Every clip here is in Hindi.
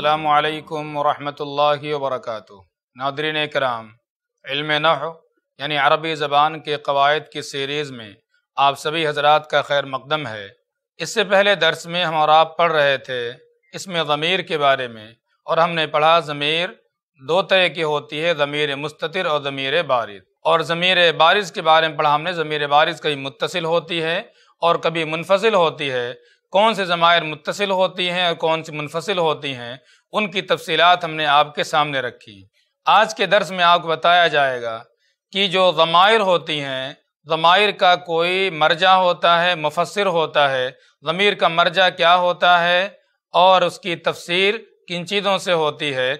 अल्लाम वरहमल वरक नादरीन कराम इल्म नह यानी अरबी ज़बान के कवायद की सीरीज़ में आप सभी हजरात का खैर मकदम है इससे पहले दर्स में हम और आप पढ़ रहे थे इसमें ज़मीर के बारे में और हमने पढ़ा ज़मीर दो तरह की होती है ज़मीर मुस्तर और ज़मीर बारिश और ज़मीर बारिश के बारे में पढ़ा हमने ज़मीर बारिश कभी मुतसिल होती है और कभी मुनफसिल होती है कौन से ज़मायर मुतसिल होती हैं और कौन सी मुनफसिल होती हैं उनकी तफसीलात हमने आपके सामने रखी आज के दर्स में आपको बताया जाएगा कि जो ज़मायर होती हैं ज़मायर का कोई मर्जा होता है मुफसर होता है ज़मीर का मर्जा क्या होता है और उसकी तफसीर किन चीज़ों से होती है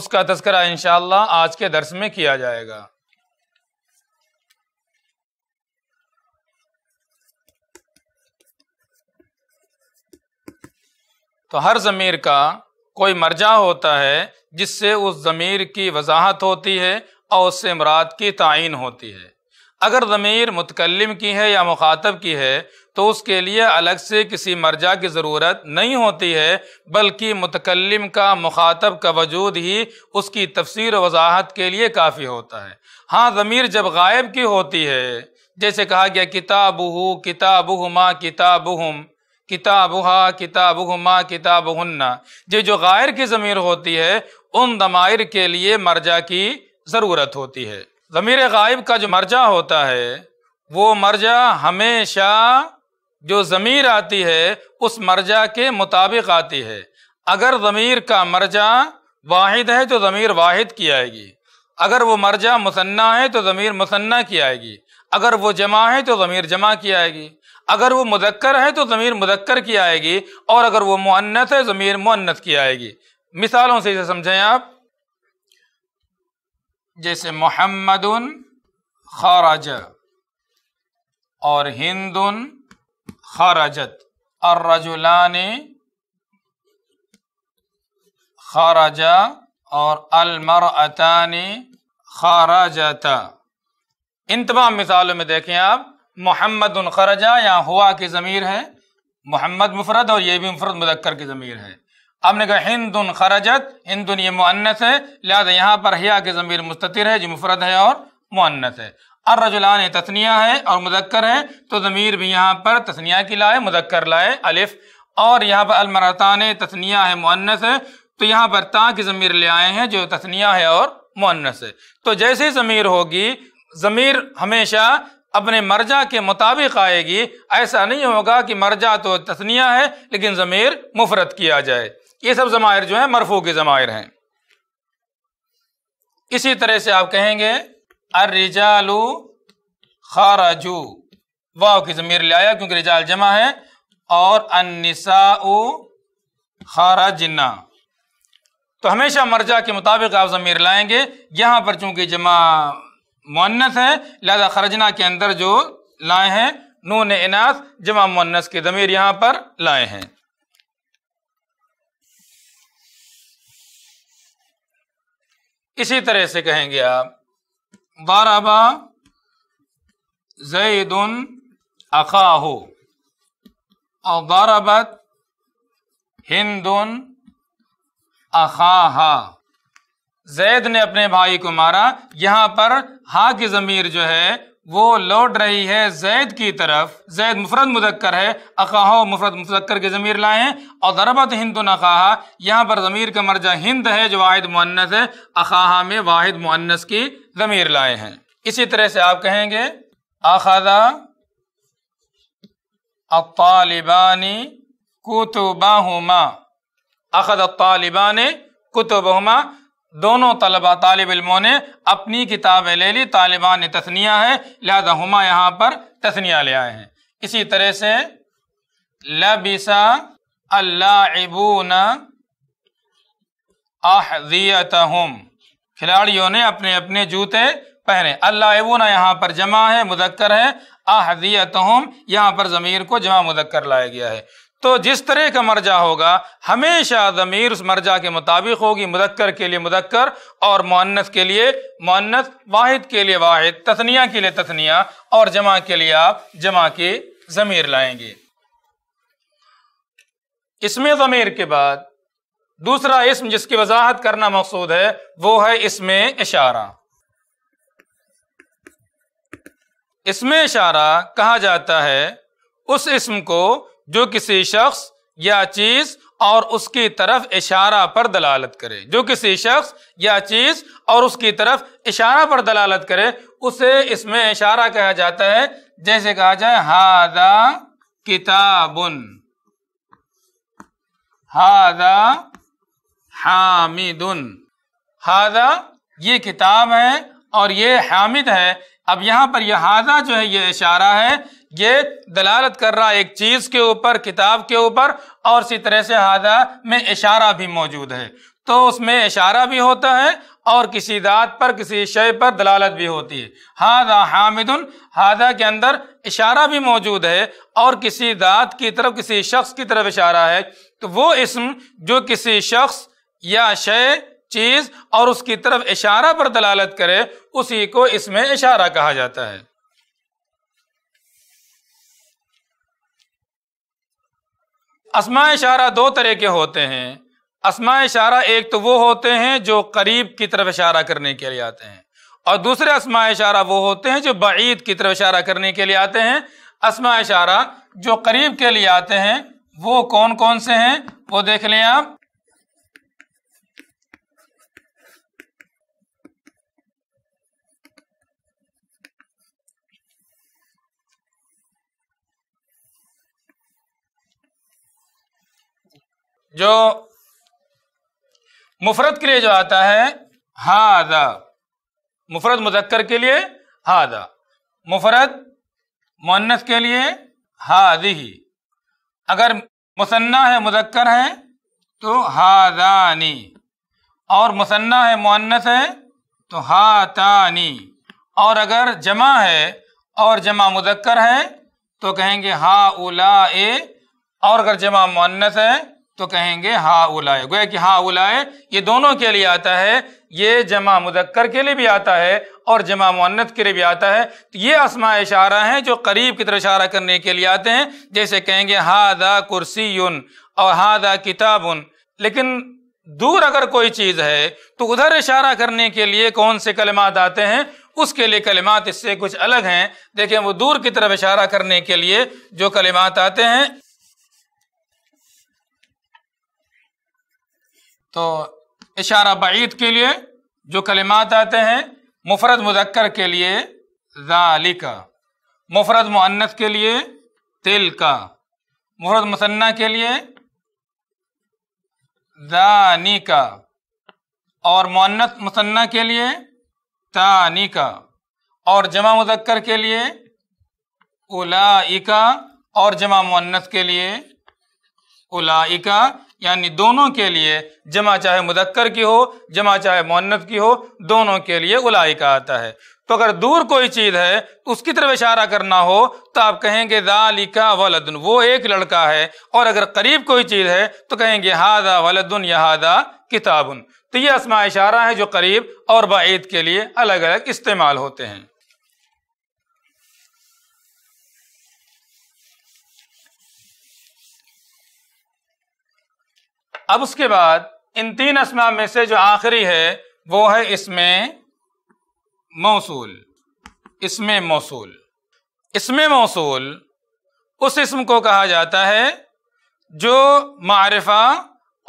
उसका तस्करा इन आज के दर्स में किया जाएगा तो हर ज़मीर का कोई मर्जा होता है जिससे उस ज़मीर की वजाहत होती है और उससे मराद की तयन होती है अगर ज़मीर मुतकलम की है या मुखातब की है तो उसके लिए अलग से किसी मर्जा की ज़रूरत नहीं होती है बल्कि मुतकलम का मुखातब का वजूद ही उसकी तफसीर वजाहत के लिए काफ़ी होता है हाँ ज़मीर जब गायब की होती है जैसे कहा गया किताब हो किताब हमा किताब हम किताब किताबुहा किताबुहमा किताबुहन्ना ये जो गायर की ज़मीर होती है उन दमायर के लिए मर्जा की ज़रूरत होती है ज़मीर गायब का जो मर्जा होता है वो मर्जा हमेशा जो ज़मीर आती है उस मर्जा के मुताबिक आती है अगर ज़मीर का मर्जा वाहिद है तो ज़मीर वाहिद की आएगी अगर वो मर्जा मुसन्ना है तो ज़मीर मुसन्ना की आएगी अगर वो जमा है तो ज़मीर जमा की आएगी अगर वो मुदक्कर है तो ज़मीर मुदक्कर की आएगी और अगर वो मुन्नत है ज़मीर मुन्नत की आएगी मिसालों से इसे समझें आप जैसे मोहम्मदन खाराज और हिंदुन खाराजत और रजुलान खाराजा और अलमरतानी खाराजाता इन तमाम मिसालों में देखें आप मोहम्मद खरजा यहाँ हुआ की ज़मीर है मोहम्मद मुफरत और ये भी मुफरत मुदक्कर की ज़मीर है अब ने कहा हिंदुन खरजत हिंदुन ये मुअन्नत है लिहाजा यहाँ पर हिया के ज़मीर मुस्तिर है जो मुफरत है और मुअन्नत है और रजुलान तस्निया है और मुदक्कर है तो ज़मीर भी यहाँ पर तस्निया की लाए मुदक्कर लाए अलिफ और यहाँ पर अलमरतान तस्निया है मुअन्नत है तो यहाँ पर ता की ज़मीर ले आए हैं जो तस्निया है और मुअन्नस है तो जैसे ज़मीर होगी ज़मीर हमेशा अपने मर्जा के मुताबिक आएगी ऐसा नहीं होगा कि मर्जा तो तस्निया है लेकिन ज़मीर मुफरत किया जाए ये सब ज़मायर जो है मरफू के ज़मायर हैं इसी तरह से आप कहेंगे अर्रिजालू खाराजू वाह की ज़मीर ले आया क्योंकि रिजाल जमा है और खारा जिन्ना तो हमेशा मर्जा के मुताबिक आप ज़मीर लाएंगे यहां पर चूंकि जमा मुन्नस है लिहाजा खरजना के अंदर जो लाए हैं नून इनास जमा मुन्नस के जमीर यहां पर लाए हैं इसी तरह से कहेंगे आप दाराबा उन अखाहो और हिंद उन अखाहा जैद ने अपने भाई को मारा यहां पर हा की ज़मीर जो है वो लौट रही है जैद की तरफ जैद मुफरत मुजक्कर है अकाहो मुफरत मुजक्कर की ज़मीर लाए हैं और दरबत हिंद तो नकाहा यहाँ पर ज़मीर का मर्जा हिंद है जो वाहिद मुन्नस है अकाहा में वाहिद मुन्नस की ज़मीर लाए हैं इसी तरह से आप कहेंगे अखदा अतालिबानी कुतुबाहुमा अखद अतालिबान कुतुबहुमा दोनों तलबा तालब इलमों ने अपनी किताबें ले ली तालिबान ने तस्निया है लिहाजा हुमा यहाँ पर तस्निया ले आए हैं इसी तरह से लबिसा अल्लाबून आहजियत खिलाड़ियों ने अपने अपने जूते पहने अल्लाबूना यहाँ पर जमा है मुदक्कर है आहजियत यहाँ पर ज़मीर को जमा मुदक्कर लाया गया है तो जिस तरह का मर्जा होगा हमेशा ज़मीर उस मर्जा के मुताबिक होगी मुदक्कर के लिए मुदक्कर और मुन्नस के लिए मुन्नस वाहिद के लिए वाहिद तथनिया के लिए तथनिया और जमा के लिए आप जमा के ज़मीर लाएंगे इसमें ज़मीर के बाद दूसरा इसम जिसकी वजाहत करना मकसूद है वो है इसमें इशारा इसमें इशारा कहा जाता है उस इसम को जो किसी शख्स या चीज और उसकी तरफ इशारा पर दलालत करे जो किसी शख्स या चीज और उसकी तरफ इशारा पर दलालत करे उसे इसमें इशारा कहा जाता है जैसे कहा जाए हादा किताबुन हादा हामिदुन हादा ये किताब है और ये हामिद है अब यहाँ पर यह हादा जो है ये इशारा है ये दलालत कर रहा है एक चीज के ऊपर किताब के ऊपर और इसी तरह से हादा में इशारा भी मौजूद है तो उसमें इशारा भी होता है और किसी दात पर किसी शय पर दलालत भी होती है हादा हामिदुन हादा के अंदर इशारा भी मौजूद है और किसी दात की तरफ किसी शख्स की तरफ इशारा है तो वो इसम जो किसी शख्स या शय चीज और उसकी तरफ इशारा पर दलालत करे उसी को इसमें इशारा कहा जाता है असमा इशारा दो तरह के होते हैं असमा इशारा एक तो वो होते हैं जो करीब की तरफ इशारा करने के लिए आते हैं और दूसरे असमा इशारा वो होते हैं जो बाईद की तरफ इशारा करने के लिए आते हैं असमा इशारा जो करीब के लिए आते हैं वो कौन कौन से हैं वो देख लें आप जो मुफरत के लिए जो आता है हादा मुफरत मुजक्कर के लिए हादा मुफरत मुन्नस के लिए हादी अगर मुसन्ना है मुजक्कर है तो हादानी और मुसन्ना है मुन्नस है तो हातानी और अगर जमा है और जमा मुजक्कर है तो कहेंगे हा उला ए और अगर जमा मुन्नस है तो कहेंगे हा उलाए गोया कि हा उलाए ये दोनों के लिए आता है ये जमा मुजक्कर के लिए भी आता है और जमा मुन्नत के लिए भी आता है तो ये आसमा इशारा हैं जो करीब की तरह इशारा करने के लिए आते हैं जैसे कहेंगे हा दा कुर्सी युन और हा दा उन लेकिन दूर अगर कोई चीज़ है तो उधर इशारा करने के लिए कौन से कलमात आते हैं उसके लिए कलिमात इससे कुछ अलग हैं देखें वो दूर की तरफ इशारा करने के लिए जो कलिमात आते हैं तो इशारा बाईद के लिए जो कलिमात आते हैं मुफरत मुजक्कर के लिए ज़ालिका मुफरत मुन्नत के लिए तिल का मुफरत मुसन्ना के लिए दानी का और मुन्नत मुसन्ना के लिए तानी का और जमा मुजक्कर के लिए उलाइका और जमा मुन्नत के लिए उलाइका यानी दोनों के लिए जमा चाहे मुदक्कर की हो जमा चाहे मोन्नत की हो दोनों के लिए उलाई का आता है तो अगर दूर कोई चीज़ है उसकी तरफ इशारा करना हो तो आप कहेंगे दालिका वलदन वो एक लड़का है और अगर करीब कोई चीज़ है तो कहेंगे हादा वलदन यहादा किताबुन तो ये असमा इशारा है जो करीब और बाईद के लिए अलग अलग इस्तेमाल होते हैं अब उसके बाद इन तीन असमा में से जो आखिरी है वो है इसमें मौसूल इसमें मौसूल इसमें मौसूल उस इसम को कहा जाता है जो मारफा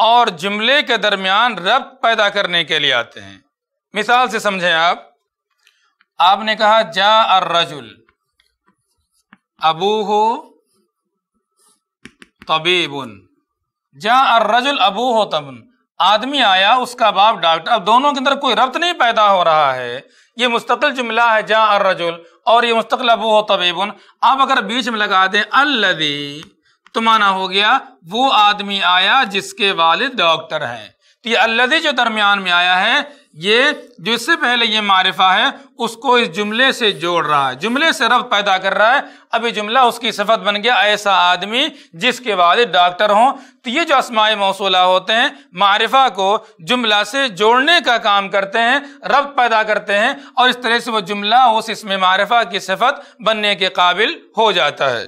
और जुमले के दरमियान रब पैदा करने के लिए आते हैं मिसाल से समझें आप आपने कहा जा अर रजुल अबू हो तबीबुन जहाँ रजुल अबू हो तमन आदमी आया उसका बाप डॉक्टर अब दोनों के अंदर कोई रब्त नहीं पैदा हो रहा है ये मुस्तकिल जुमला है जा अर रजुल और ये मुस्तकिल अबू हो तबीबन अब अगर बीच में लगा दें अल्लदी तो माना हो गया वो आदमी आया जिसके वालिद डॉक्टर हैं तो ये अल्लदी जो दरमियान में आया है ये जिससे पहले ये मारिफा है उसको इस जुमले से जोड़ रहा है जुमले से रब पैदा कर रहा है अब ये जुमला उसकी सफत बन गया ऐसा आदमी जिसके वाले डॉक्टर हों तो ये जो असमाय मौसूला होते हैं मारिफा को जुमला से जोड़ने का काम करते हैं रब पैदा करते हैं और इस तरह से वो जुमला उस इसमें मारिफा की सफत बनने के काबिल हो जाता है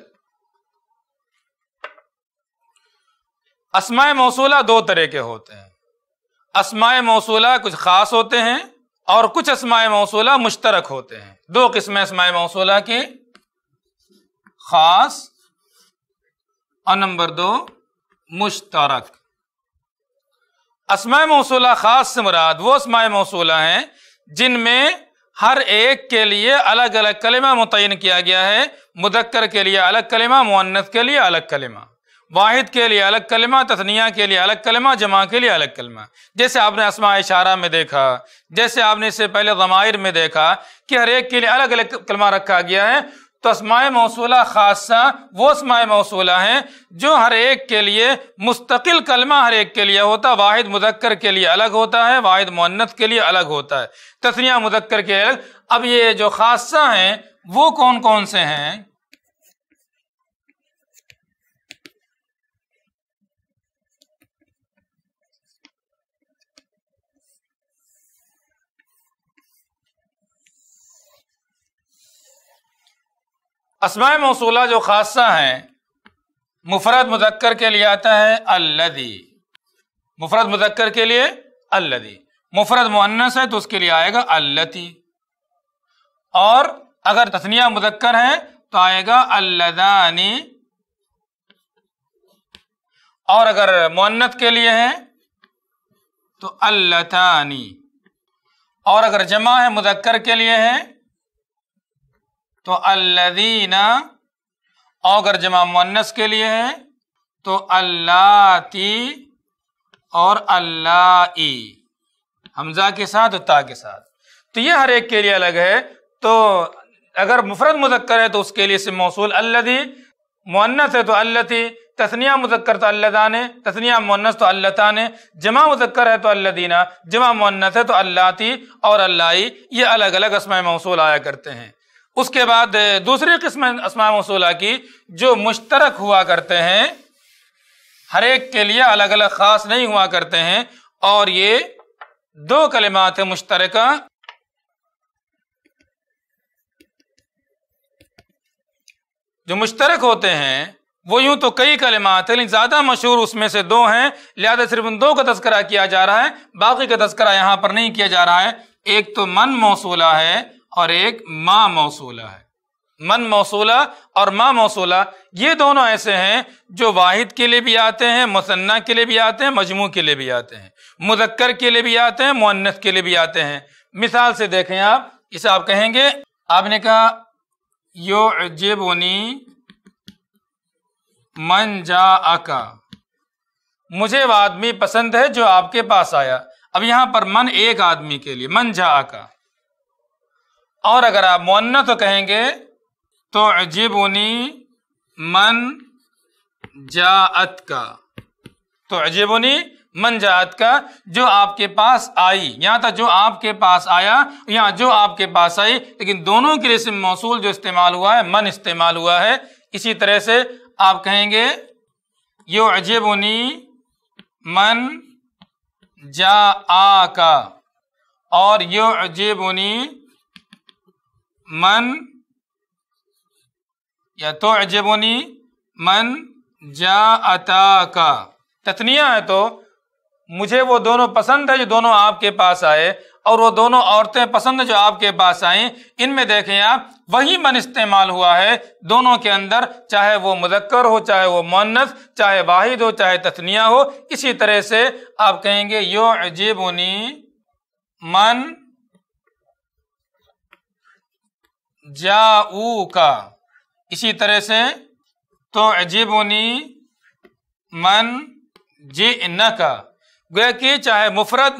असमाय मौसूला दो तरह के होते हैं असमाय मौसूला कुछ ख़ास होते हैं और कुछ असमाय मौसूला मुश्तरक होते हैं दो किस्म असमाय मौसूला के ख़ास और नंबर दो मुश्तरक असमाय मौसूला ख़ास से मुराद वो असमाय मौसूला हैं जिनमें हर एक के लिए अलग अलग कलिमा मुतन किया गया है मुदक्कर के लिए अलग कलिमा मुन्नत के लिए अलग कलिमा वाहिद के लिए अलग कलमा तथनिया के लिए अलग कलमा जमा के लिए अलग कलमा जैसे आपने आसमा इशारा में देखा जैसे आपने इससे पहले गमायर में देखा कि हर एक के लिए अलग अलग कलमा रखा गया है तो असमाय मौसूला खासा वो असमाय मौसूला है जो हर एक के लिए मुस्तकिल कलमा हर एक के लिए होता है वाहिद मुदक्कर के लिए अलग होता है वाहिद मुन्नत के लिए अलग होता है तस्निया मुदक्कर के अलग अब ये जो खासा हैं वो कौन कौन से हैं असमाय मौसूला जो खासा हैं मुफरत मुजक्कर के लिए आता है अल्लदी मुफरत मुजक्कर के लिए अल्लदी मुफरत मुन्नस है तो उसके लिए आएगा अल्लती और अगर तस्निया मुजक्कर है तो आएगा अल्लदानी और अगर मुन्नत के लिए है तो अल्लतानी और अगर जमा है मुजक्कर के लिए है तो अल्लादीना अगर जमा मुन्नस के लिए है तो अल्लाती और अल्लाह हमजा के साथ और ता के साथ तो ये हर एक के लिए अलग है तो अगर मुफरत मुजक्कर है तो उसके लिए से मौसूल अल्लदी मुन्नस है तो अल्लती तस्निया मुजक्कर तो अल्लादा ने तस्निया मुन्नस तो अल्लता ने जमा मुजक्कर है तो अल्लादीना जमा मुन्नस है तो अल्लाती और अल्लाई ये अलग अलग असम मौसूल आया करते हैं उसके बाद दूसरी किस्म असमा मसूला की जो मुश्तरक हुआ करते हैं हर एक के लिए अलग अलग ख़ास नहीं हुआ करते हैं और ये दो कलिमात है मुश्तरक जो मुश्तरक होते हैं वो यूं तो कई कलिमात है लेकिन ज़्यादा मशहूर उसमें से दो हैं लिहाजा सिर्फ उन दो का तस्करा किया जा रहा है बाकी का तस्करा यहां पर नहीं किया जा रहा है एक तो मन मौसूला है और एक माँ मौसूला है मन मौसूला और माँ मौसूला ये दोनों ऐसे हैं जो वाहिद के लिए भी आते हैं मुसन्ना के लिए भी आते हैं मजमू के लिए भी आते हैं मुजक्कर के लिए भी आते हैं मुन्नस के लिए भी आते हैं मिसाल से देखें आप इसे आप कहेंगे आपने कहा यो जेबोनी मन जा आका मुझे वह आदमी पसंद है जो आपके पास आया अब यहां पर मन एक आदमी के लिए मन जा आका और अगर आप मुन्ना तो कहेंगे तो अजीबनी मन जात का तो अजीबनी मन जात का जो आपके पास आई यहां तक तो जो आपके पास आया यहां जो आपके पास आई लेकिन दोनों के लिए से मौसूल जो इस्तेमाल हुआ है मन इस्तेमाल हुआ है इसी तरह से आप कहेंगे यो अजीबनी मन जा आ का और यो अजीबनी मन या तो अजबोनी मन जा अता का तथनिया है तो मुझे वो दोनों पसंद है जो दोनों आपके पास आए और वो दोनों औरतें पसंद जो आपके पास आई इनमें देखें आप वही मन इस्तेमाल हुआ है दोनों के अंदर चाहे वो मुजक्कर हो चाहे वो मोनस चाहे वाहिद हो चाहे तथनिया हो इसी तरह से आप कहेंगे यो अजीबनी मन जाऊ का इसी तरह से तो अजीबोनी मन जे न का गोया कि चाहे मुफरत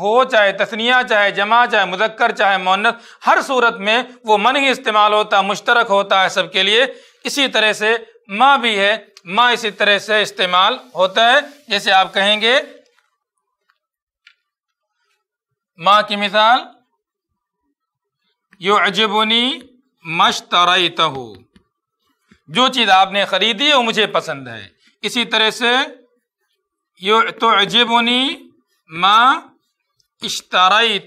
हो चाहे तस्निया चाहे जमा चाहे मुजक्कर चाहे मोनत हर सूरत में वो मन ही इस्तेमाल होता है मुश्तरक होता है सबके लिए इसी तरह से माँ भी है माँ इसी तरह से इस्तेमाल होता है जैसे आप कहेंगे माँ की मिसाल यो अजबनी मशतरई जो चीज़ आपने ख़रीदी वो मुझे पसंद है इसी तरह से यो तो अजबनी माँ इश्तरई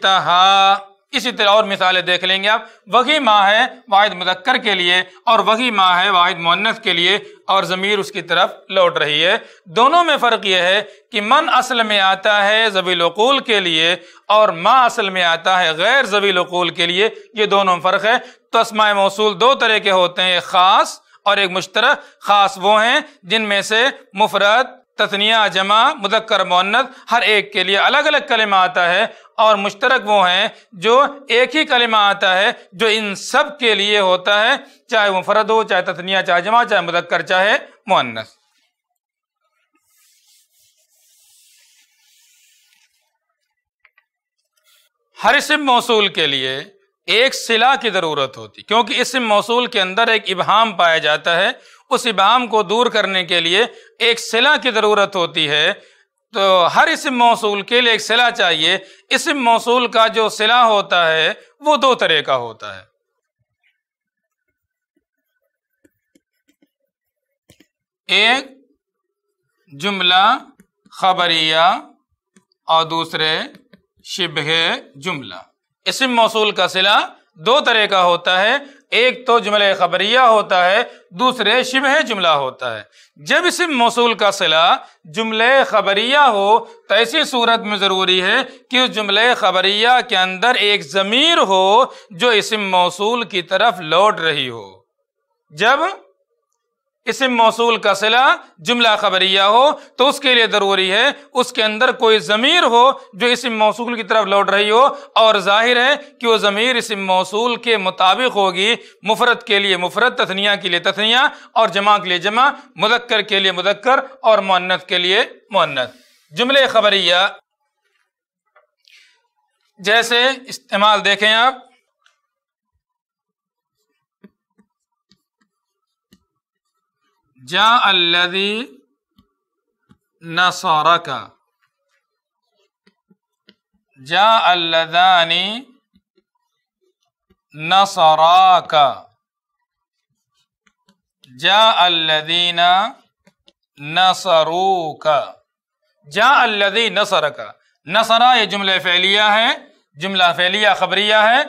इसी तरह और मिसालें देख लेंगे आप वही माँ है वाहिद मुजक्कर के लिए और वही माँ है वाहिद मुन्नस के लिए और ज़मीर उसकी तरफ लौट रही है दोनों में फ़र्क यह है कि मन असल में आता है जवीलकूल के लिए और माँ असल में आता है गैर जवीलकूल के लिए ये दोनों में फ़र्क है तो असमाय मौसूल दो तरह के होते हैं एक ख़ास और एक मुश्तर ख़ास वो हैं जिनमें से मुफरत तस्निया जमा मुजक्कर मोन्नत हर एक के लिए अलग अलग कलमा आता है और मुश्तरक वो हैं जो एक ही कलमा आता है जो इन सब के लिए होता है चाहे वो फर्द हो चाहे तस्निया चाहे जमा चाहे मुजक्कर चाहे मुन्नस हर इसम मौसूल के लिए एक सिला की ज़रूरत होती क्योंकि इसम मौसूल के अंदर एक इबहम पाया जाता है उस इबाम को दूर करने के लिए एक सिला की ज़रूरत होती है तो हर इसम मौसूल के लिए एक सिला चाहिए इसम मौसूल का जो सिला होता है वो दो तरह का होता है एक जुमला खबरिया और दूसरे शिबह जुमला इसम मौसूल का सिला दो तरह का होता है एक तो जुमल खबरिया होता है दूसरे शिब जुमला होता है जब इसम मौसूल का सिला जुमले खबरिया हो तो ऐसी सूरत में ज़रूरी है कि उस जुमले खबरिया के अंदर एक ज़मीर हो जो इसम मौसूल की तरफ लौट रही हो जब इसम मौसूल का सिला जुमला खबरिया हो तो उसके लिए ज़रूरी है उसके अंदर कोई ज़मीर हो जो इसम मौसूल की तरफ लौट रही हो और जाहिर है कि वो ज़मीर इसम मौसूल के मुताबिक होगी मुफरत के लिए मुफरत तथनिया के लिए तथनिया और जमा के लिए जमा मुदक्कर के लिए मुदक्कर और मोन्नत के लिए मोन्नत जुमले खबरिया जैसे इस्तेमाल देखें आप जा अल्लदी नसारा का जा अल्लदानी नसरा का जा अल्लदीना नसरू का जा अल्लदी नसर का नसरा ये जुमला फैलिया है जुमला फैलिया खबरिया है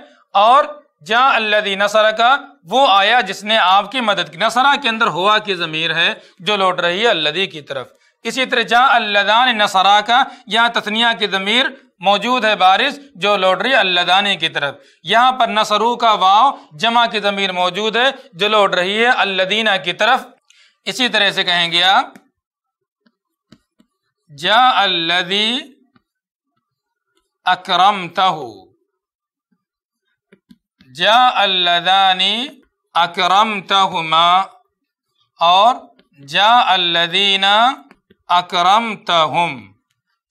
और जा अल्लादी नसरा का वो आया जिसने आपकी मदद की नसरा के अंदर हुआ की ज़मीर है जो लौट रही है अल्लादी की तरफ इसी तरह जा अल्लादान नसरा का यहाँ तथनिया की ज़मीर मौजूद है बारिश जो लौट रही है अल्लादानी की तरफ यहाँ पर नसरू का वाव जमा की ज़मीर मौजूद है जो लौट रही है अल्लदीना की तरफ इसी तरह से कहेंगे आप जा अल्लादी अक्रम तहू जा अल्लदानी अक्रम तहुमा और जा अल्लदीना अक्रम तहुम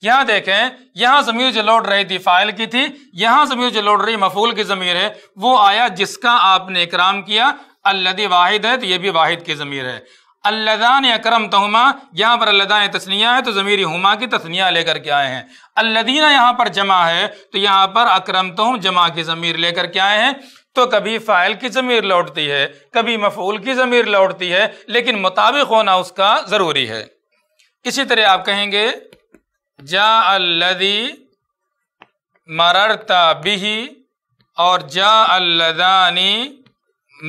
यहाँ देखें यहाँ जमीर जो लौट रही थी फाइल की थी यहाँ जमीर जो लौट रही मफूल की जमीर है वो आया जिसका आपने इकराम किया अल्लदी वाहिद है तो ये भी वाहिद की ज़मीर है अल्लादान अक्रम तहमा यहाँ पर अल्लादान तस्निया है तो ज़मीरी हुमा की तस्निया लेकर के आए हैं अल्लादीना यहाँ पर जमा है तो यहाँ पर अक्रम तहम जमा की ज़मीर लेकर के आए हैं तो कभी फ़ाइल की ज़मीर लौटती है कभी मफूल की ज़मीर लौटती है लेकिन मुताबिक होना उसका ज़रूरी है इसी तरह आप कहेंगे जा अल्लदी मरता बिही और जा अल्लदानी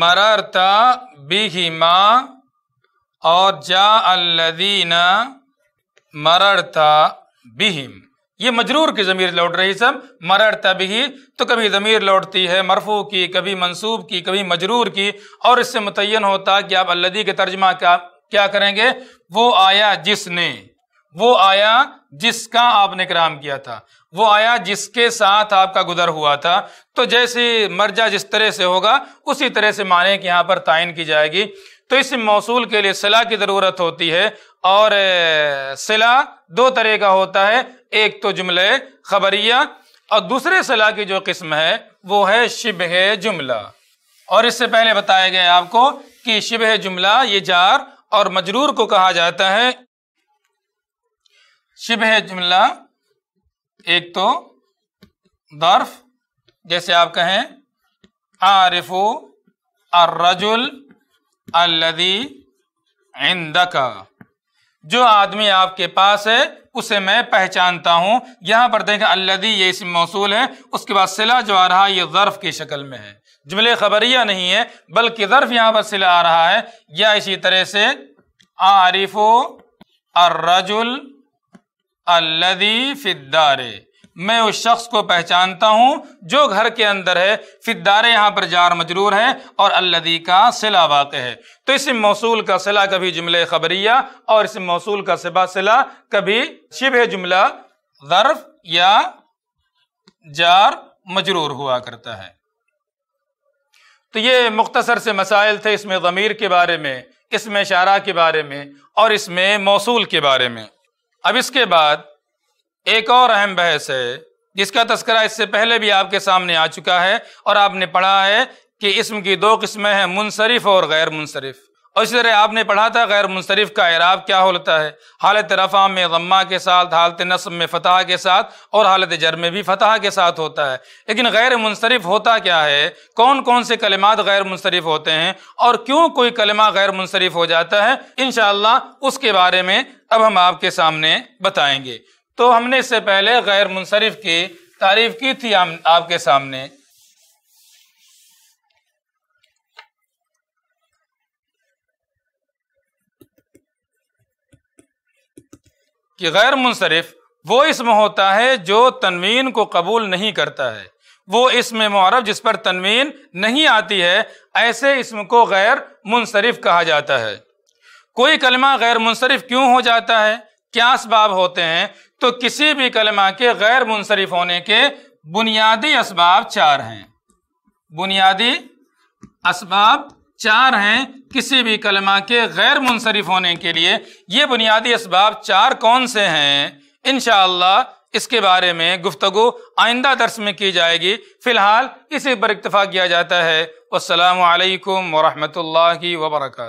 मरता बिही माँ और जा अल्लदीना मरड़ता बिहिम ये मजरूर की ज़मीर लौट रही सब मरड़ता बिही तो कभी ज़मीर लौटती है मरफू की कभी मंसूब की कभी मजरूर की और इससे मुतन होता कि आप अल्लदी के तर्जमा का क्या करेंगे वो आया जिसने वो आया जिसका आपने कराम किया था वो आया जिसके साथ आपका गुदर हुआ था तो जैसे मर्जा जिस तरह से होगा उसी तरह से माने कि यहां पर तयन की जाएगी तो इस मौसूल के लिए सिला की ज़रूरत होती है और सिला दो तरह का होता है एक तो जुमले खबरिया और दूसरे सिला की जो किस्म है वो है शिब है जुमला और इससे पहले बताया गया आपको कि शिब है जुमला ये जार और मजरूर को कहा जाता है शिब है जुमला एक तो दर्फ जैसे आप कहें आरिफो अर्रजुल अल्लदी इंदका जो आदमी आपके पास है उसे मैं पहचानता हूं यहां पर देखें अल्लदी ये इसमें मौसूल है उसके बाद सिला जो आ रहा है ये ज़र्फ की शक्ल में है जुमले खबरिया नहीं है बल्कि ज़र्फ यहां पर सिला आ रहा है या इसी तरह से आरिफो अर्रजुल अल्लदी फिदारे मैं उस शख्स को पहचानता हूँ जो घर के अंदर है फिदार यहाँ पर जार मजरूर है और अल्लदी का सिला वाक़ है तो इस मौसूल का सिला कभी जुमले खबरिया और इस मौसूल का सिबा सिला कभी शिब जुमला गर्फ या जार मजरूर हुआ करता है तो ये मुख्तसर से मसाइल थे इसमें गमीर के बारे में इसमें शारा के बारे में और इसमें मौसू के बारे में अब इसके बाद एक और अहम बहस है जिसका तस्करा इससे पहले भी आपके सामने आ चुका है और आपने पढ़ा है कि इसम की दो किस्में हैं मुनसरफ और गैर मुनसरफ और इसी तरह आपने पढ़ा था गैर मुनसरफ का एराब क्या होता है हालत रफ़ा में गम्मा के साथ हालत नसम में फ़तह के साथ और हालत जर में भी फ़तह के साथ होता है लेकिन गैर मुनसरफ होता क्या है कौन कौन से कलमात गैर मुनसरफ होते हैं और क्यों कोई कलमा गैर मुनसरफ हो जाता है इन उसके बारे में अब हम आपके सामने बताएंगे तो हमने इससे पहले गैर मुनसरफ की तारीफ की थी आपके सामने कि गैर मुनसरफ वो इसम होता है जो तनवीन को कबूल नहीं करता है वो इसम मरब जिस पर तनवीन नहीं आती है ऐसे इसम को गैर मुनसरफ कहा जाता है कोई कलमा गैर मुनसरफ क्यों हो जाता है क्या इसबाब होते हैं तो किसी भी कलमा के गैर मुनसरफ होने के बुनियादी इसबाब चार हैं बुनियादी इसबाब चार हैं किसी भी कलमा के गैर मुनसरफ होने के लिए ये बुनियादी इसबाब चार कौन से हैं इन इसके बारे में गुफ्तु आइंदा दर्स में की जाएगी फ़िलहाल इसी पर इतफ़ा किया जाता है असलकम वरहमल वर्का